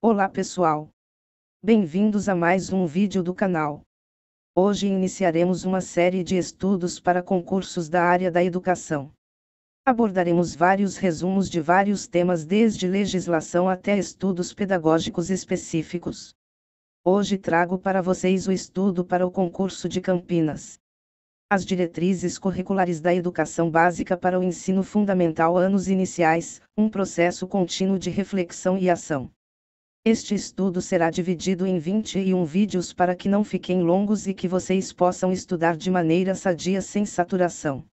Olá pessoal! Bem-vindos a mais um vídeo do canal. Hoje iniciaremos uma série de estudos para concursos da área da educação. Abordaremos vários resumos de vários temas desde legislação até estudos pedagógicos específicos. Hoje trago para vocês o estudo para o concurso de Campinas. As diretrizes curriculares da educação básica para o ensino fundamental anos iniciais, um processo contínuo de reflexão e ação. Este estudo será dividido em 21 vídeos para que não fiquem longos e que vocês possam estudar de maneira sadia sem saturação.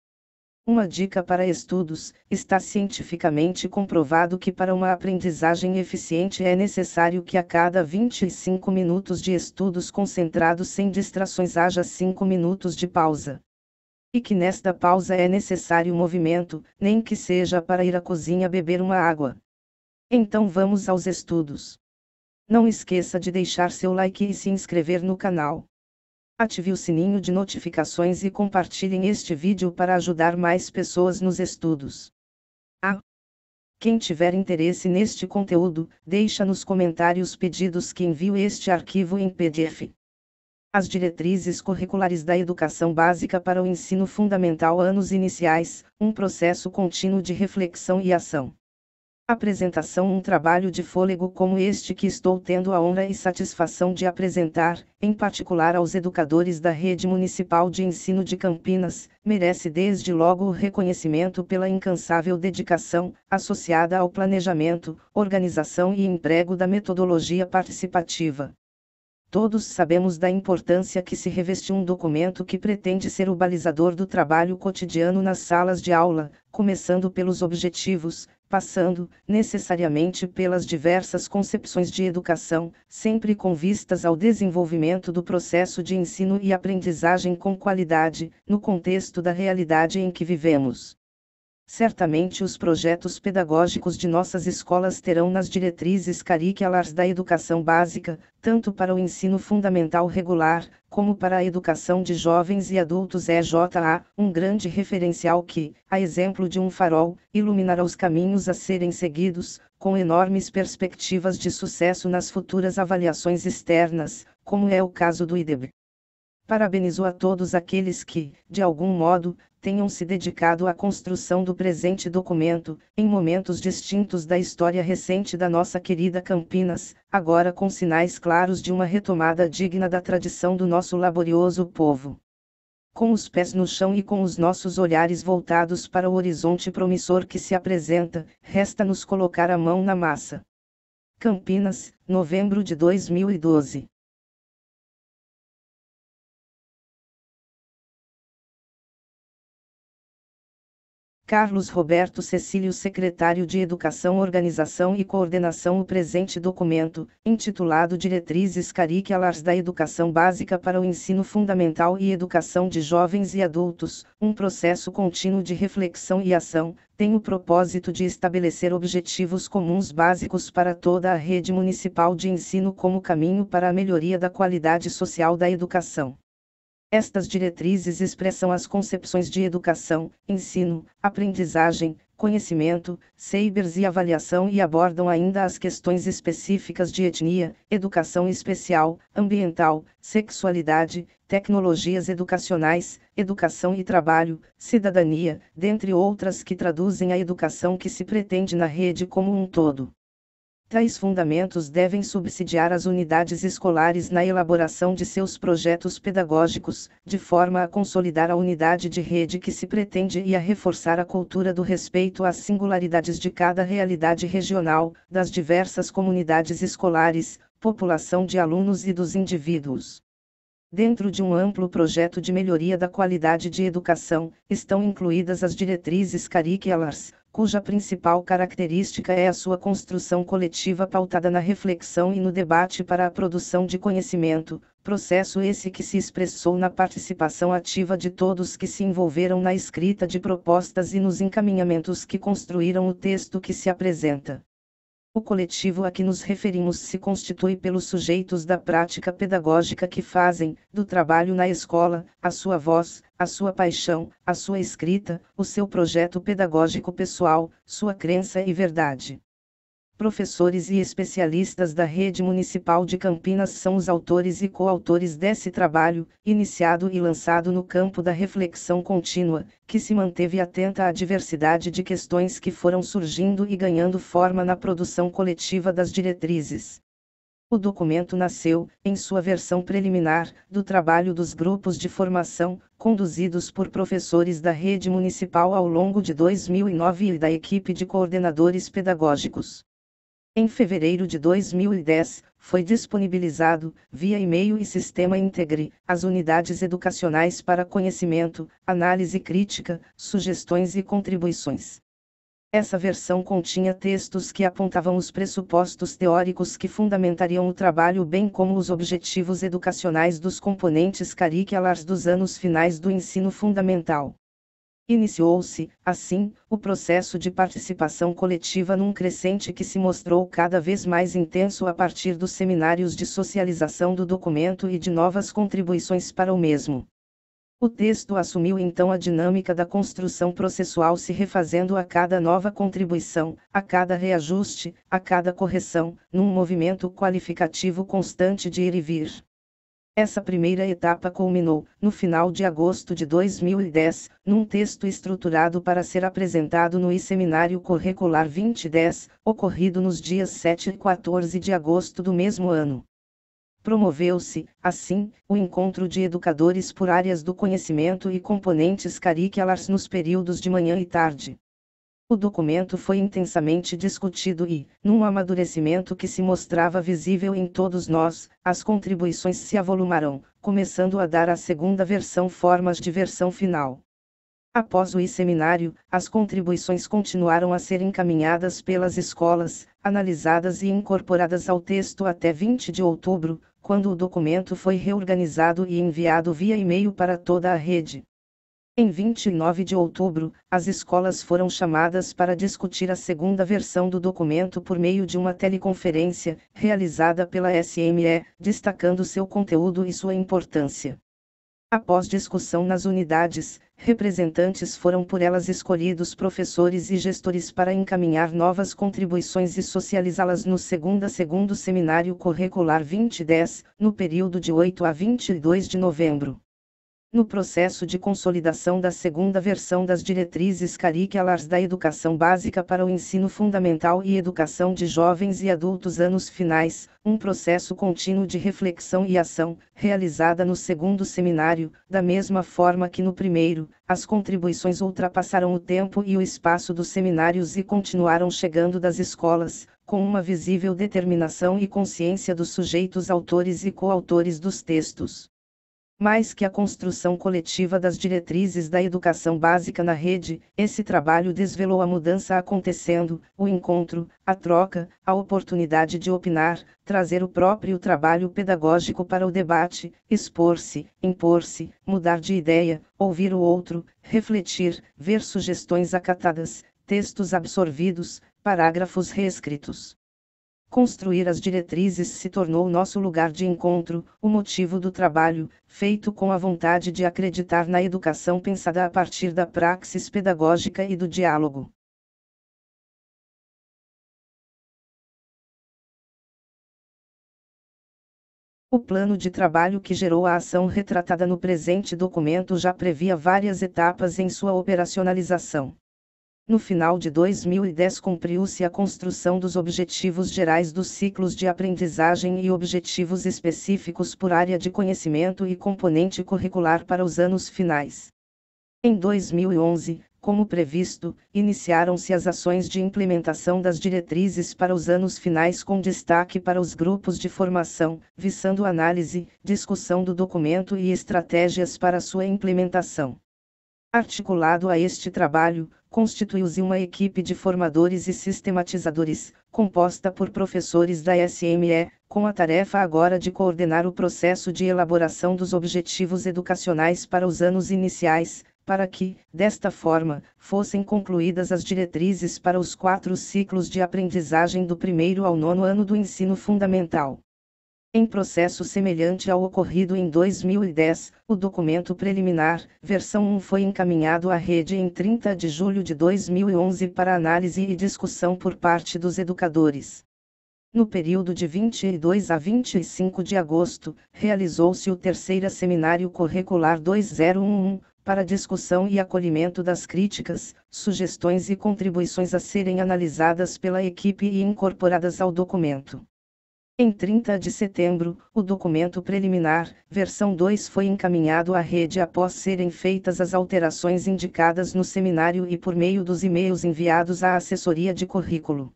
Uma dica para estudos: está cientificamente comprovado que para uma aprendizagem eficiente é necessário que a cada 25 minutos de estudos concentrados sem distrações haja 5 minutos de pausa. E que nesta pausa é necessário movimento, nem que seja para ir à cozinha beber uma água. Então vamos aos estudos. Não esqueça de deixar seu like e se inscrever no canal. Ative o sininho de notificações e compartilhem este vídeo para ajudar mais pessoas nos estudos. Ah! Quem tiver interesse neste conteúdo, deixa nos comentários pedidos que envio este arquivo em PDF. As diretrizes curriculares da educação básica para o ensino fundamental anos iniciais, um processo contínuo de reflexão e ação apresentação um trabalho de fôlego como este que estou tendo a honra e satisfação de apresentar, em particular aos educadores da Rede Municipal de Ensino de Campinas, merece desde logo o reconhecimento pela incansável dedicação, associada ao planejamento, organização e emprego da metodologia participativa. Todos sabemos da importância que se reveste um documento que pretende ser o balizador do trabalho cotidiano nas salas de aula, começando pelos objetivos, passando, necessariamente, pelas diversas concepções de educação, sempre com vistas ao desenvolvimento do processo de ensino e aprendizagem com qualidade, no contexto da realidade em que vivemos. Certamente os projetos pedagógicos de nossas escolas terão nas diretrizes curriculares da educação básica, tanto para o ensino fundamental regular, como para a educação de jovens e adultos EJA, um grande referencial que, a exemplo de um farol, iluminará os caminhos a serem seguidos, com enormes perspectivas de sucesso nas futuras avaliações externas, como é o caso do IDEB parabenizou a todos aqueles que, de algum modo, tenham se dedicado à construção do presente documento, em momentos distintos da história recente da nossa querida Campinas, agora com sinais claros de uma retomada digna da tradição do nosso laborioso povo. Com os pés no chão e com os nossos olhares voltados para o horizonte promissor que se apresenta, resta-nos colocar a mão na massa. Campinas, novembro de 2012. Carlos Roberto Cecílio, secretário de Educação, Organização e Coordenação. O presente documento, intitulado Diretrizes Curriculares da Educação Básica para o Ensino Fundamental e Educação de Jovens e Adultos, um processo contínuo de reflexão e ação, tem o propósito de estabelecer objetivos comuns básicos para toda a rede municipal de ensino como caminho para a melhoria da qualidade social da educação. Estas diretrizes expressam as concepções de educação, ensino, aprendizagem, conhecimento, sabers e avaliação e abordam ainda as questões específicas de etnia, educação especial, ambiental, sexualidade, tecnologias educacionais, educação e trabalho, cidadania, dentre outras que traduzem a educação que se pretende na rede como um todo. Tais fundamentos devem subsidiar as unidades escolares na elaboração de seus projetos pedagógicos, de forma a consolidar a unidade de rede que se pretende e a reforçar a cultura do respeito às singularidades de cada realidade regional, das diversas comunidades escolares, população de alunos e dos indivíduos. Dentro de um amplo projeto de melhoria da qualidade de educação, estão incluídas as diretrizes curriculares, cuja principal característica é a sua construção coletiva pautada na reflexão e no debate para a produção de conhecimento, processo esse que se expressou na participação ativa de todos que se envolveram na escrita de propostas e nos encaminhamentos que construíram o texto que se apresenta. O coletivo a que nos referimos se constitui pelos sujeitos da prática pedagógica que fazem, do trabalho na escola, a sua voz, a sua paixão, a sua escrita, o seu projeto pedagógico pessoal, sua crença e verdade professores e especialistas da Rede Municipal de Campinas são os autores e coautores desse trabalho, iniciado e lançado no campo da reflexão contínua, que se manteve atenta à diversidade de questões que foram surgindo e ganhando forma na produção coletiva das diretrizes. O documento nasceu, em sua versão preliminar, do trabalho dos grupos de formação, conduzidos por professores da rede municipal ao longo de 2009 e da equipe de coordenadores pedagógicos. Em fevereiro de 2010, foi disponibilizado, via e-mail e sistema Integre as unidades educacionais para conhecimento, análise crítica, sugestões e contribuições. Essa versão continha textos que apontavam os pressupostos teóricos que fundamentariam o trabalho, bem como os objetivos educacionais dos componentes curriculares dos anos finais do ensino fundamental. Iniciou-se, assim, o processo de participação coletiva num crescente que se mostrou cada vez mais intenso a partir dos seminários de socialização do documento e de novas contribuições para o mesmo. O texto assumiu então a dinâmica da construção processual se refazendo a cada nova contribuição, a cada reajuste, a cada correção, num movimento qualificativo constante de ir e vir. Essa primeira etapa culminou, no final de agosto de 2010, num texto estruturado para ser apresentado no seminário curricular 2010, ocorrido nos dias 7 e 14 de agosto do mesmo ano. Promoveu-se, assim, o encontro de educadores por áreas do conhecimento e componentes Carique nos períodos de manhã e tarde. O documento foi intensamente discutido e, num amadurecimento que se mostrava visível em todos nós, as contribuições se avolumaram, começando a dar à segunda versão formas de versão final. Após o seminário, as contribuições continuaram a ser encaminhadas pelas escolas, analisadas e incorporadas ao texto até 20 de outubro, quando o documento foi reorganizado e enviado via e-mail para toda a rede. Em 29 de outubro, as escolas foram chamadas para discutir a segunda versão do documento por meio de uma teleconferência, realizada pela SME, destacando seu conteúdo e sua importância. Após discussão nas unidades, representantes foram por elas escolhidos professores e gestores para encaminhar novas contribuições e socializá-las no segundo segundo seminário curricular 2010, no período de 8 a 22 de novembro no processo de consolidação da segunda versão das diretrizes curriculares da educação básica para o ensino fundamental e educação de jovens e adultos anos finais, um processo contínuo de reflexão e ação, realizada no segundo seminário, da mesma forma que no primeiro, as contribuições ultrapassaram o tempo e o espaço dos seminários e continuaram chegando das escolas, com uma visível determinação e consciência dos sujeitos autores e coautores dos textos. Mais que a construção coletiva das diretrizes da educação básica na rede, esse trabalho desvelou a mudança acontecendo, o encontro, a troca, a oportunidade de opinar, trazer o próprio trabalho pedagógico para o debate, expor-se, impor-se, mudar de ideia, ouvir o outro, refletir, ver sugestões acatadas, textos absorvidos, parágrafos reescritos. Construir as diretrizes se tornou nosso lugar de encontro, o motivo do trabalho, feito com a vontade de acreditar na educação pensada a partir da praxis pedagógica e do diálogo. O plano de trabalho que gerou a ação retratada no presente documento já previa várias etapas em sua operacionalização. No final de 2010 cumpriu-se a construção dos objetivos gerais dos ciclos de aprendizagem e objetivos específicos por área de conhecimento e componente curricular para os anos finais. Em 2011, como previsto, iniciaram-se as ações de implementação das diretrizes para os anos finais com destaque para os grupos de formação, visando análise, discussão do documento e estratégias para sua implementação. Articulado a este trabalho, constituiu-se uma equipe de formadores e sistematizadores, composta por professores da SME, com a tarefa agora de coordenar o processo de elaboração dos objetivos educacionais para os anos iniciais, para que, desta forma, fossem concluídas as diretrizes para os quatro ciclos de aprendizagem do primeiro ao nono ano do ensino fundamental. Em processo semelhante ao ocorrido em 2010, o documento preliminar, versão 1 foi encaminhado à rede em 30 de julho de 2011 para análise e discussão por parte dos educadores. No período de 22 a 25 de agosto, realizou-se o terceiro Seminário Curricular 2011, para discussão e acolhimento das críticas, sugestões e contribuições a serem analisadas pela equipe e incorporadas ao documento. Em 30 de setembro, o documento preliminar, versão 2 foi encaminhado à rede após serem feitas as alterações indicadas no seminário e por meio dos e-mails enviados à assessoria de currículo.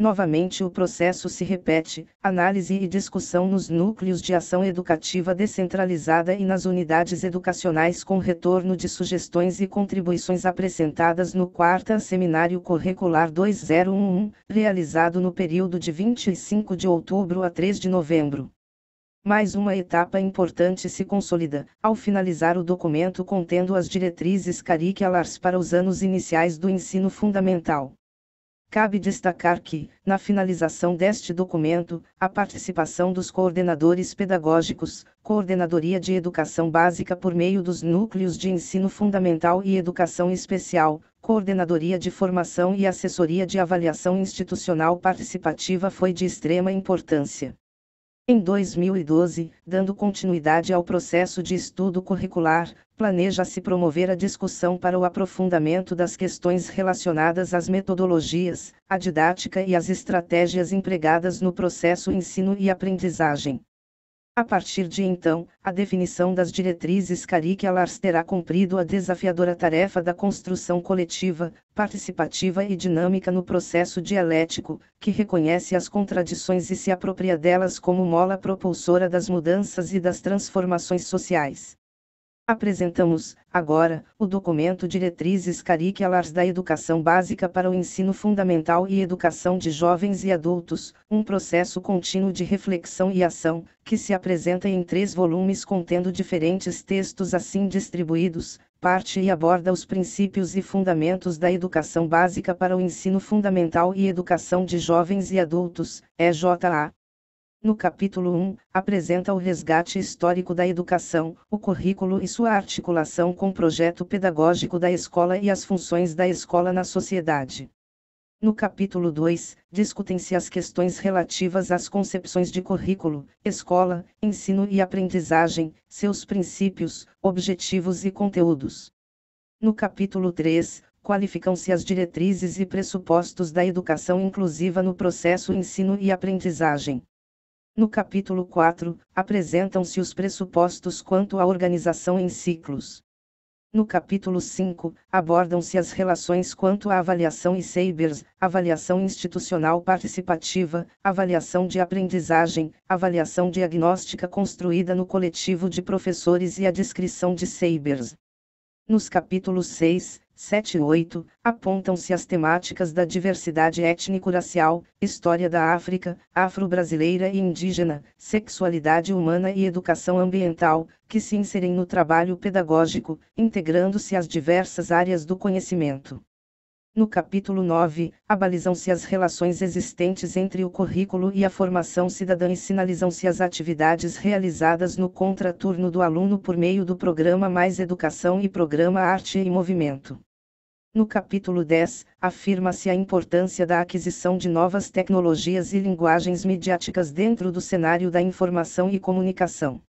Novamente o processo se repete, análise e discussão nos núcleos de ação educativa descentralizada e nas unidades educacionais com retorno de sugestões e contribuições apresentadas no quarto Seminário Curricular 2011, realizado no período de 25 de outubro a 3 de novembro. Mais uma etapa importante se consolida, ao finalizar o documento contendo as diretrizes CARIC-ALARS para os anos iniciais do ensino fundamental. Cabe destacar que, na finalização deste documento, a participação dos coordenadores pedagógicos, Coordenadoria de Educação Básica por meio dos Núcleos de Ensino Fundamental e Educação Especial, Coordenadoria de Formação e Assessoria de Avaliação Institucional Participativa foi de extrema importância. Em 2012, dando continuidade ao processo de estudo curricular, planeja-se promover a discussão para o aprofundamento das questões relacionadas às metodologias, à didática e às estratégias empregadas no processo ensino e aprendizagem. A partir de então, a definição das diretrizes Carique-Alars terá cumprido a desafiadora tarefa da construção coletiva, participativa e dinâmica no processo dialético, que reconhece as contradições e se apropria delas como mola propulsora das mudanças e das transformações sociais. Apresentamos, agora, o documento Diretrizes Curriculares da Educação Básica para o Ensino Fundamental e Educação de Jovens e Adultos, um processo contínuo de reflexão e ação, que se apresenta em três volumes contendo diferentes textos assim distribuídos, parte e aborda os princípios e fundamentos da educação básica para o ensino fundamental e educação de jovens e adultos, EJA, no capítulo 1, apresenta o resgate histórico da educação, o currículo e sua articulação com o projeto pedagógico da escola e as funções da escola na sociedade. No capítulo 2, discutem-se as questões relativas às concepções de currículo, escola, ensino e aprendizagem, seus princípios, objetivos e conteúdos. No capítulo 3, qualificam-se as diretrizes e pressupostos da educação inclusiva no processo ensino e aprendizagem. No capítulo 4, apresentam-se os pressupostos quanto à organização em ciclos. No capítulo 5, abordam-se as relações quanto à avaliação e SABERS, avaliação institucional participativa, avaliação de aprendizagem, avaliação diagnóstica construída no coletivo de professores e a descrição de SABERS. Nos capítulos 6, 7 e 8, apontam-se as temáticas da diversidade étnico-racial, história da África, afro-brasileira e indígena, sexualidade humana e educação ambiental, que se inserem no trabalho pedagógico, integrando-se às diversas áreas do conhecimento. No capítulo 9, abalizam-se as relações existentes entre o currículo e a formação cidadã e sinalizam-se as atividades realizadas no contraturno do aluno por meio do programa Mais Educação e programa Arte e Movimento. No capítulo 10, afirma-se a importância da aquisição de novas tecnologias e linguagens midiáticas dentro do cenário da informação e comunicação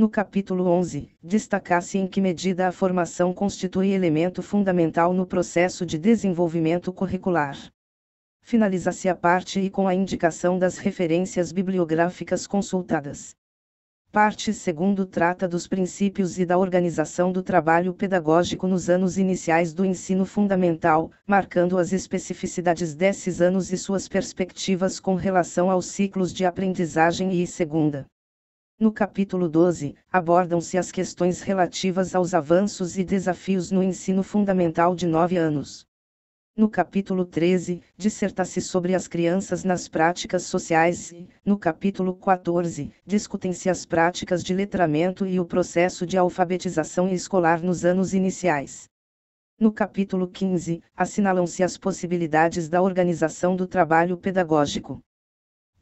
no capítulo 11, destacasse em que medida a formação constitui elemento fundamental no processo de desenvolvimento curricular. Finaliza-se a parte e com a indicação das referências bibliográficas consultadas. Parte 2 trata dos princípios e da organização do trabalho pedagógico nos anos iniciais do ensino fundamental, marcando as especificidades desses anos e suas perspectivas com relação aos ciclos de aprendizagem e segunda no capítulo 12, abordam-se as questões relativas aos avanços e desafios no ensino fundamental de 9 anos. No capítulo 13, disserta-se sobre as crianças nas práticas sociais e, no capítulo 14, discutem-se as práticas de letramento e o processo de alfabetização escolar nos anos iniciais. No capítulo 15, assinalam-se as possibilidades da organização do trabalho pedagógico.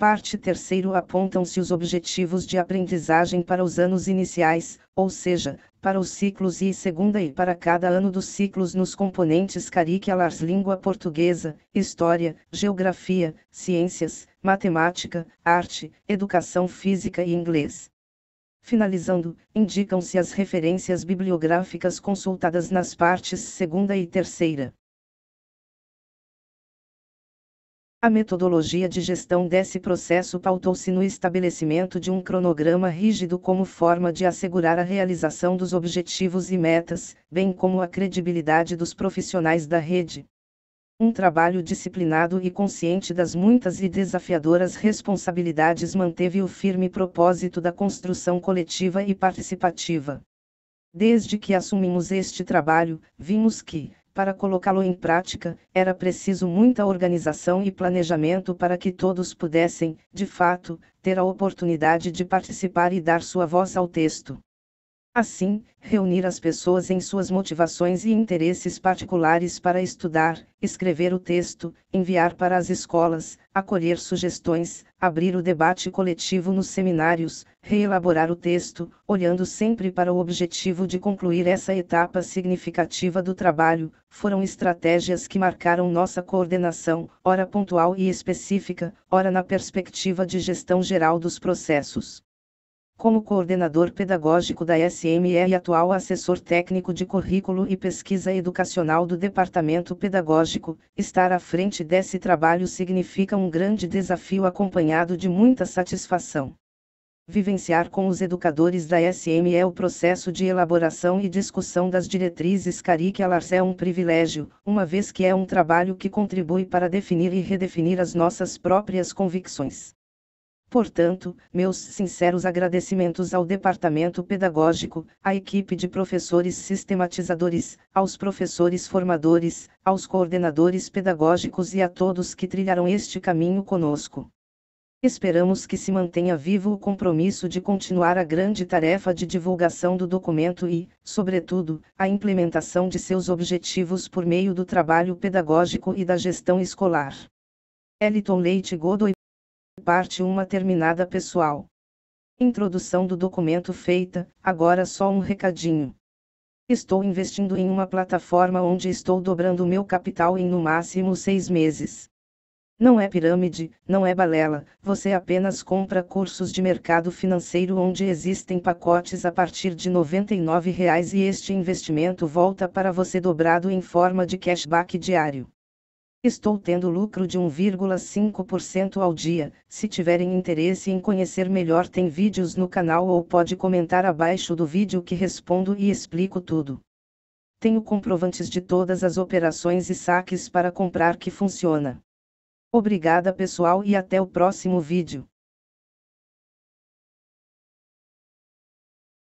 Parte 3 apontam-se os objetivos de aprendizagem para os anos iniciais, ou seja, para os ciclos I e segunda e para cada ano dos ciclos nos componentes curriculares língua portuguesa, história, geografia, ciências, matemática, arte, educação física e inglês. Finalizando, indicam-se as referências bibliográficas consultadas nas partes segunda e terceira. A metodologia de gestão desse processo pautou-se no estabelecimento de um cronograma rígido como forma de assegurar a realização dos objetivos e metas, bem como a credibilidade dos profissionais da rede. Um trabalho disciplinado e consciente das muitas e desafiadoras responsabilidades manteve o firme propósito da construção coletiva e participativa. Desde que assumimos este trabalho, vimos que, para colocá-lo em prática, era preciso muita organização e planejamento para que todos pudessem, de fato, ter a oportunidade de participar e dar sua voz ao texto. Assim, reunir as pessoas em suas motivações e interesses particulares para estudar, escrever o texto, enviar para as escolas, acolher sugestões, abrir o debate coletivo nos seminários, reelaborar o texto, olhando sempre para o objetivo de concluir essa etapa significativa do trabalho, foram estratégias que marcaram nossa coordenação, ora pontual e específica, ora na perspectiva de gestão geral dos processos como coordenador pedagógico da SME e atual assessor técnico de currículo e pesquisa educacional do Departamento Pedagógico, estar à frente desse trabalho significa um grande desafio acompanhado de muita satisfação. Vivenciar com os educadores da SME é o processo de elaboração e discussão das diretrizes Carique Alars é um privilégio, uma vez que é um trabalho que contribui para definir e redefinir as nossas próprias convicções. Portanto, meus sinceros agradecimentos ao departamento pedagógico, à equipe de professores sistematizadores, aos professores formadores, aos coordenadores pedagógicos e a todos que trilharam este caminho conosco. Esperamos que se mantenha vivo o compromisso de continuar a grande tarefa de divulgação do documento e, sobretudo, a implementação de seus objetivos por meio do trabalho pedagógico e da gestão escolar. Eliton Leite Godoy parte uma terminada pessoal. Introdução do documento feita, agora só um recadinho. Estou investindo em uma plataforma onde estou dobrando meu capital em no máximo seis meses. Não é pirâmide, não é balela, você apenas compra cursos de mercado financeiro onde existem pacotes a partir de R$ 99 reais e este investimento volta para você dobrado em forma de cashback diário. Estou tendo lucro de 1,5% ao dia. Se tiverem interesse em conhecer melhor, tem vídeos no canal ou pode comentar abaixo do vídeo que respondo e explico tudo. Tenho comprovantes de todas as operações e saques para comprar que funciona. Obrigada pessoal e até o próximo vídeo.